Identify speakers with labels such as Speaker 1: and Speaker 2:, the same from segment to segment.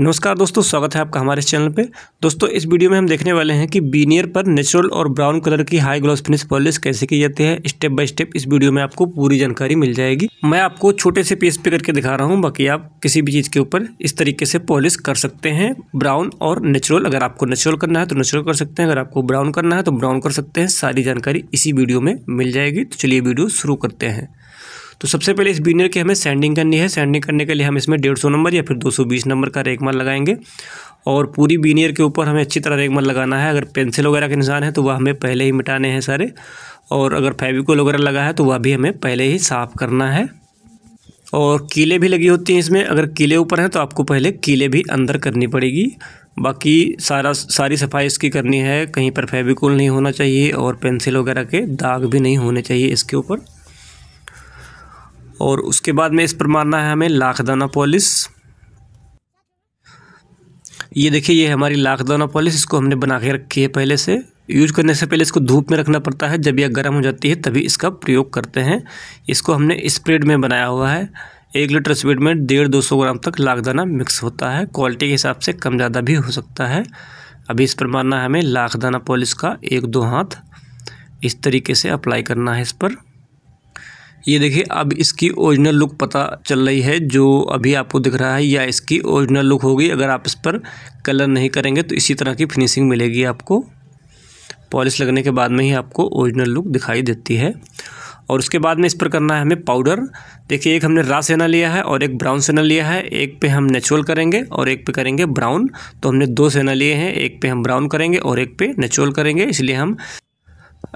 Speaker 1: नमस्कार दोस्तों स्वागत है आपका हमारे चैनल पे दोस्तों इस वीडियो में हम देखने वाले हैं कि बीनियर पर नेचुरल और ब्राउन कलर की हाई ग्लॉस फिनिश पॉलिश कैसे की जाती है स्टेप बाय स्टेप इस वीडियो में आपको पूरी जानकारी मिल जाएगी मैं आपको छोटे से पीस पे करके दिखा रहा हूँ बाकी आप किसी भी चीज़ के ऊपर इस तरीके से पॉलिश कर सकते हैं ब्राउन और नेचुरल अगर आपको नेचुरल करना है तो नेचुरल कर सकते हैं अगर आपको ब्राउन करना है तो ब्राउन कर सकते हैं सारी जानकारी इसी वीडियो में मिल जाएगी तो चलिए वीडियो शुरू करते हैं तो सबसे पहले इस बिगिनर की हमें सेंडिंग करनी है सेंडिंग करने के लिए हम इसमें डेढ़ सौ नंबर या फिर दो सौ बीस नंबर का रेक मार लगाएंगे और पूरी बीनियर के ऊपर हमें अच्छी तरह रेक मार लगाना है अगर पेंसिल वगैरह के निशान है तो वह हमें पहले ही मिटाने हैं सारे और अगर फेविकोल वगैरह लगा है तो वह भी हमें पहले ही साफ़ करना है और कीले भी लगी होती हैं इसमें अगर कीले ऊपर हैं तो आपको पहले कीले भी अंदर करनी पड़ेगी बाकी सारा सारी सफाई इसकी करनी है कहीं पर फेविकोल नहीं होना चाहिए और पेंसिल वगैरह के दाग भी नहीं होने चाहिए इसके ऊपर और उसके बाद में इस पर मारना है हमें लाखदाना पॉलिस ये देखिए ये हमारी लाखदाना पॉलिस इसको हमने बना के रखी है पहले से यूज करने से पहले इसको धूप में रखना पड़ता है जब यह गर्म हो जाती है तभी इसका प्रयोग करते हैं इसको हमने स्प्रेड में बनाया हुआ है एक लीटर स्पीड में डेढ़ दो सौ ग्राम तक लाखदाना मिक्स होता है क्वालिटी के हिसाब से कम ज़्यादा भी हो सकता है अभी इस पर मारना है हमें लाखदाना पॉलिस का एक दो हाथ इस तरीके से अप्लाई करना है इस पर ये देखिए अब इसकी ओरिजिनल लुक पता चल रही है जो अभी आपको दिख रहा है या इसकी ओरिजिनल लुक होगी अगर आप इस पर कलर नहीं करेंगे तो इसी तरह की फिनिशिंग मिलेगी आपको पॉलिश लगने के बाद में ही आपको ओरिजिनल लुक दिखाई देती है और उसके बाद में इस पर करना है हमें पाउडर देखिए एक हमने रा सेना लिया है और एक ब्राउन सेना लिया है एक पे हम नेचुरल करेंगे और एक पे करेंगे ब्राउन तो हमने दो सेना लिए हैं एक पे हम ब्राउन करेंगे और एक पे नेचुरल करेंगे इसलिए हम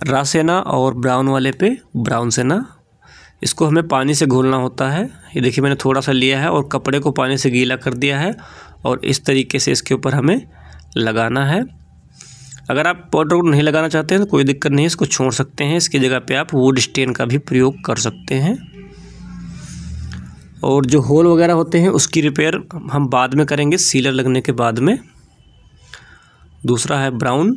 Speaker 1: रा सेना और ब्राउन वाले पे ब्राउन सेना इसको हमें पानी से घोलना होता है ये देखिए मैंने थोड़ा सा लिया है और कपड़े को पानी से गीला कर दिया है और इस तरीके से इसके ऊपर हमें लगाना है अगर आप पाउडर को नहीं लगाना चाहते हैं तो कोई दिक्कत नहीं इसको छोड़ सकते हैं इसकी जगह पे आप वुड स्टेन का भी प्रयोग कर सकते हैं और जो होल वगैरह होते हैं उसकी रिपेयर हम बाद में करेंगे सीलर लगने के बाद में दूसरा है ब्राउन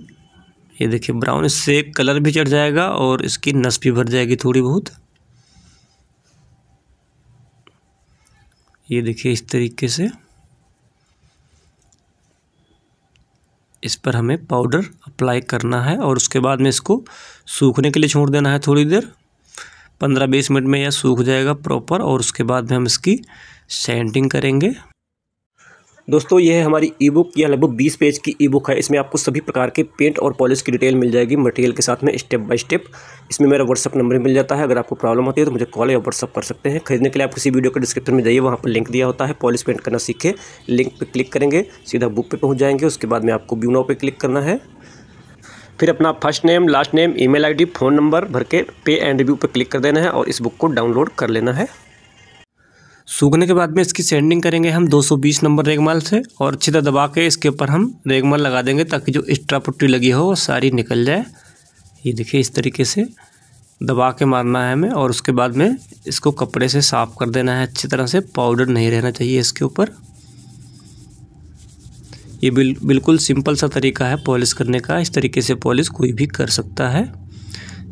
Speaker 1: ये देखिए ब्राउन इससे कलर भी चढ़ जाएगा और इसकी नस भी भर जाएगी थोड़ी बहुत ये देखिए इस तरीके से इस पर हमें पाउडर अप्लाई करना है और उसके बाद में इसको सूखने के लिए छोड़ देना है थोड़ी देर पंद्रह बीस मिनट में यह सूख जाएगा प्रॉपर और उसके बाद में हम इसकी सेंटिंग करेंगे दोस्तों ये है हमारी ई बुक यह लगभग 20 पेज की ई बुक है इसमें आपको सभी प्रकार के पेंट और पॉलिश की डिटेल मिल जाएगी मटेरियल के साथ में स्टेप बाय स्टेप इसमें मेरा व्हाट्सअप नंबर मिल जाता है अगर आपको प्रॉब्लम आती है तो मुझे कॉल या व्हाट्सअप कर सकते हैं खरीदने के लिए आप किसी वीडियो के डिस्क्रिप्शन में जाइए वहाँ पर लिंक दिया होता है पॉलिश पेंट करना सीखे लिंक पर क्लिक करेंगे सीधा बुक पर पहुँच जाएंगे उसके बाद में आपको ब्यूनो पर क्लिक करना है फिर अपना first name last name email phone number भर के पे एंड रिव्यू पर क्लिक कर देना है और इस बुक को डाउनलोड कर लेना है सूखने के बाद में इसकी सेंडिंग करेंगे हम 220 नंबर रेगमाल से और अच्छी तरह दबा के इसके ऊपर हम रेगमाल लगा देंगे ताकि जो एक्स्ट्रा पुट्टी लगी हो वो सारी निकल जाए ये देखिए इस तरीके से दबा के मारना है हमें और उसके बाद में इसको कपड़े से साफ़ कर देना है अच्छी तरह से पाउडर नहीं रहना चाहिए इसके ऊपर ये बिल बिल्कुल सिंपल सा तरीका है पॉलिश करने का इस तरीके से पॉलिश कोई भी कर सकता है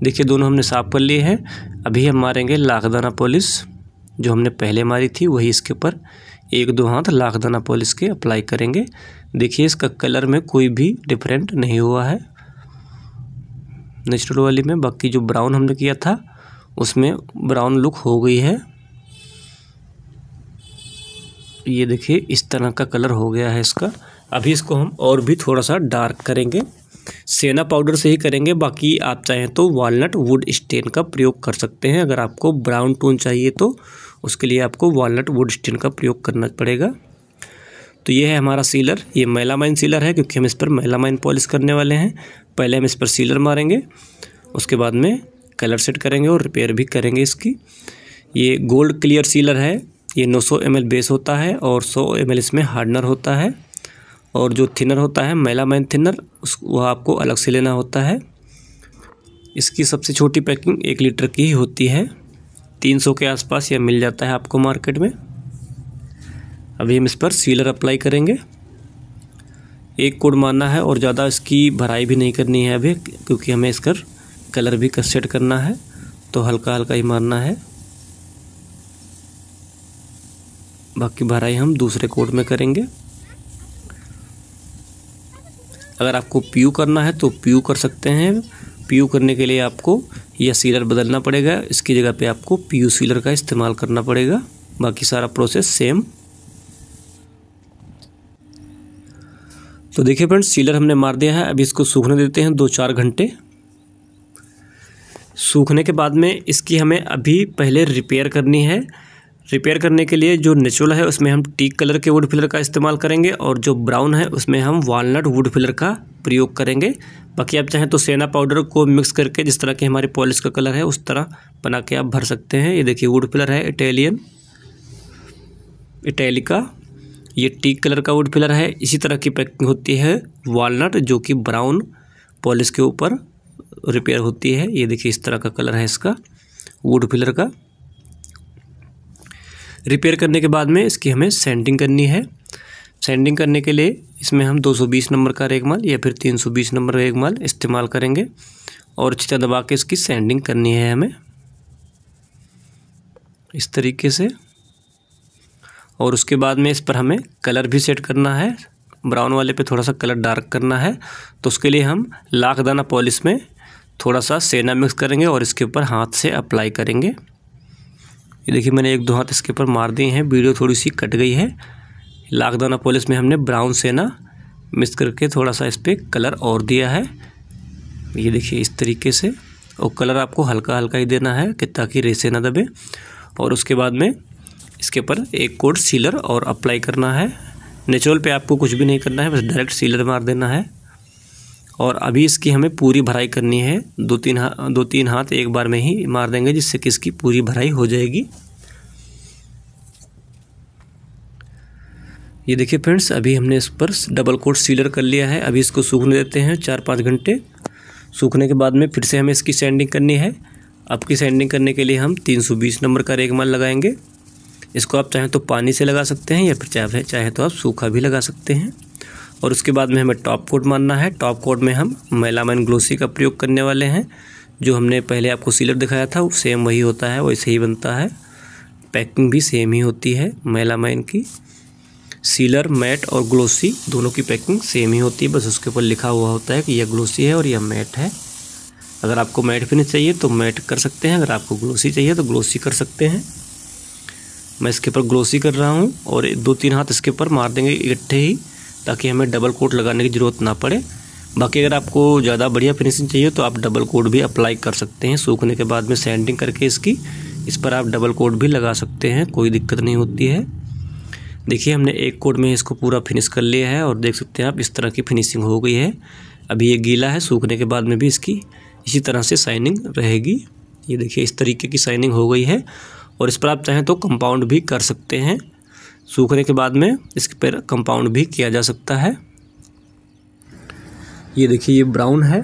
Speaker 1: देखिए दोनों हमने साफ़ कर लिए हैं अभी हम मारेंगे लाखदाना पॉलिश जो हमने पहले मारी थी वही इसके ऊपर एक दो हाथ लाखदाना पॉलिश के अप्लाई करेंगे देखिए इसका कलर में कोई भी डिफरेंट नहीं हुआ है नेचुरल वाली में बाकी जो ब्राउन हमने किया था उसमें ब्राउन लुक हो गई है ये देखिए इस तरह का कलर हो गया है इसका अभी इसको हम और भी थोड़ा सा डार्क करेंगे सेना पाउडर से ही करेंगे बाकी आप चाहें तो वॉलनट वुड स्टेन का प्रयोग कर सकते हैं अगर आपको ब्राउन टोन चाहिए तो उसके लिए आपको वॉलट वुड स्टील का प्रयोग करना पड़ेगा तो ये है हमारा सीलर ये मैलामाइन सीलर है क्योंकि हम इस पर मैलामाइन पॉलिश करने वाले हैं पहले हम इस पर सीलर मारेंगे उसके बाद में कलर सेट करेंगे और रिपेयर भी करेंगे इसकी ये गोल्ड क्लियर सीलर है ये 900 सौ बेस होता है और 100 एम इसमें हार्डनर होता है और जो थिनर होता है मेलामाइन थिनर उस वह आपको अलग से लेना होता है इसकी सबसे छोटी पैकिंग एक लीटर की ही होती है तीन सौ के आसपास यह मिल जाता है आपको मार्केट में अभी हम इस पर सीलर अप्लाई करेंगे एक कोड मारना है और ज़्यादा इसकी भराई भी नहीं करनी है अभी क्योंकि हमें इसका कलर भी सेट करना है तो हल्का हल्का ही मारना है बाकी भराई हम दूसरे कोड में करेंगे अगर आपको प्यू करना है तो प्यू कर सकते हैं पी करने के लिए आपको यह सीलर बदलना पड़ेगा इसकी जगह पे आपको पी सीलर का इस्तेमाल करना पड़ेगा बाकी सारा प्रोसेस सेम तो देखिए फ्रेंड्स सीलर हमने मार दिया है अभी इसको सूखने देते हैं दो चार घंटे सूखने के बाद में इसकी हमें अभी पहले रिपेयर करनी है रिपेयर करने के लिए जो नेचुरल है उसमें हम टीक कलर के वुड फिलर का इस्तेमाल करेंगे और जो ब्राउन है उसमें हम वॉलट वुड फिलर का प्रयोग करेंगे बाकी आप चाहें तो सेना पाउडर को मिक्स करके जिस तरह की हमारी पॉलिश का कलर है उस तरह बना के आप भर सकते हैं ये देखिए वुड फिलर है इटालियन इटैलिका ये टीक कलर का वुड फिलर है इसी तरह की पैकिंग होती है वॉलट जो कि ब्राउन पॉलिश के ऊपर रिपेयर होती है ये देखिए इस तरह का कलर है इसका वुड फिलर का रिपेयर करने के बाद में इसकी हमें सेंटिंग करनी है सेंडिंग करने के लिए इसमें हम 220 नंबर का रेगमाल या फिर 320 नंबर रेगमाल इस्तेमाल करेंगे और चिता दबा के इसकी सेंडिंग करनी है हमें इस तरीके से और उसके बाद में इस पर हमें कलर भी सेट करना है ब्राउन वाले पे थोड़ा सा कलर डार्क करना है तो उसके लिए हम लाख दाना पॉलिश में थोड़ा सा सेना मिक्स करेंगे और इसके ऊपर हाथ से अप्लाई करेंगे ये देखिए मैंने एक दो हाथ इसके ऊपर मार दिए हैं वीडियो थोड़ी सी कट गई है लाखदाना पॉलिस में हमने ब्राउन सेना मिक्स करके थोड़ा सा इस पर कलर और दिया है ये देखिए इस तरीके से और कलर आपको हल्का हल्का ही देना है कि ताकि रेसे ना दबे और उसके बाद में इसके ऊपर एक कोड सीलर और अप्लाई करना है नेचुरल पे आपको कुछ भी नहीं करना है बस डायरेक्ट सीलर मार देना है और अभी इसकी हमें पूरी भराई करनी है दो तीन हा, दो तीन हाथ एक बार में ही मार देंगे जिससे कि इसकी पूरी भराई हो जाएगी ये देखिए फ्रेंड्स अभी हमने इस पर डबल कोट सीलर कर लिया है अभी इसको सूखने देते हैं चार पाँच घंटे सूखने के बाद में फिर से हमें इसकी सैंडिंग करनी है आपकी सैंडिंग करने के लिए हम 320 नंबर का माल लगाएंगे इसको आप चाहें तो पानी से लगा सकते हैं या फिर चाहे चाहे तो आप सूखा भी लगा सकते हैं और उसके बाद में हमें टॉप कोट मानना है टॉप कोट में हम मैलाम ग्लोसी का प्रयोग करने वाले हैं जो हमने पहले आपको सीलर दिखाया था वो सेम वही होता है वैसे ही बनता है पैकिंग भी सेम ही होती है मेलामाइन की सीलर मैट और ग्लोसी दोनों की पैकिंग सेम ही होती है बस उसके ऊपर लिखा हुआ होता है कि यह ग्लोसी है और यह मैट है अगर आपको मैट फिनिश चाहिए तो मैट कर सकते हैं अगर आपको ग्लोसी चाहिए तो ग्लोसी कर सकते हैं मैं इसके ऊपर ग्लोसी कर रहा हूँ और दो तीन हाथ इसके ऊपर मार देंगे इकट्ठे ही ताकि हमें डबल कोट लगाने की ज़रूरत ना पड़े बाकी अगर आपको ज़्यादा बढ़िया फिनिशिंग चाहिए तो आप डबल कोट भी अप्लाई कर सकते हैं सूखने के बाद में सैंडिंग करके इसकी इस पर आप डबल कोट भी लगा सकते हैं कोई दिक्कत नहीं होती है देखिए हमने एक कोट में इसको पूरा फिनिश कर लिया है और देख सकते हैं आप इस तरह की फिनिशिंग हो गई है अभी ये गीला है सूखने के बाद में भी इसकी इसी तरह से साइनिंग रहेगी ये देखिए इस तरीके की साइनिंग हो गई है और इस पर आप चाहें तो कंपाउंड भी कर सकते हैं सूखने के बाद में इसके पर कंपाउंड भी किया जा सकता है ये देखिए ये ब्राउन है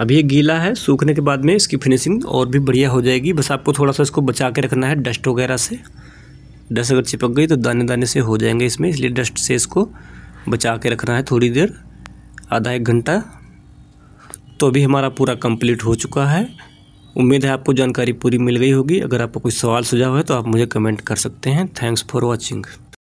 Speaker 1: अभी ये गीला है सूखने के बाद में इसकी फिनिशिंग और भी बढ़िया हो जाएगी बस आपको थोड़ा सा इसको बचा के रखना है डस्ट वगैरह से डस्ट अगर चिपक गई तो दाने दाने से हो जाएंगे इसमें इसलिए डस्ट से इसको बचा के रखना है थोड़ी देर आधा एक घंटा तो अभी हमारा पूरा कंप्लीट हो चुका है उम्मीद है आपको जानकारी पूरी मिल गई होगी अगर आपको कोई सवाल सुझाव है तो आप मुझे कमेंट कर सकते हैं थैंक्स फॉर वॉचिंग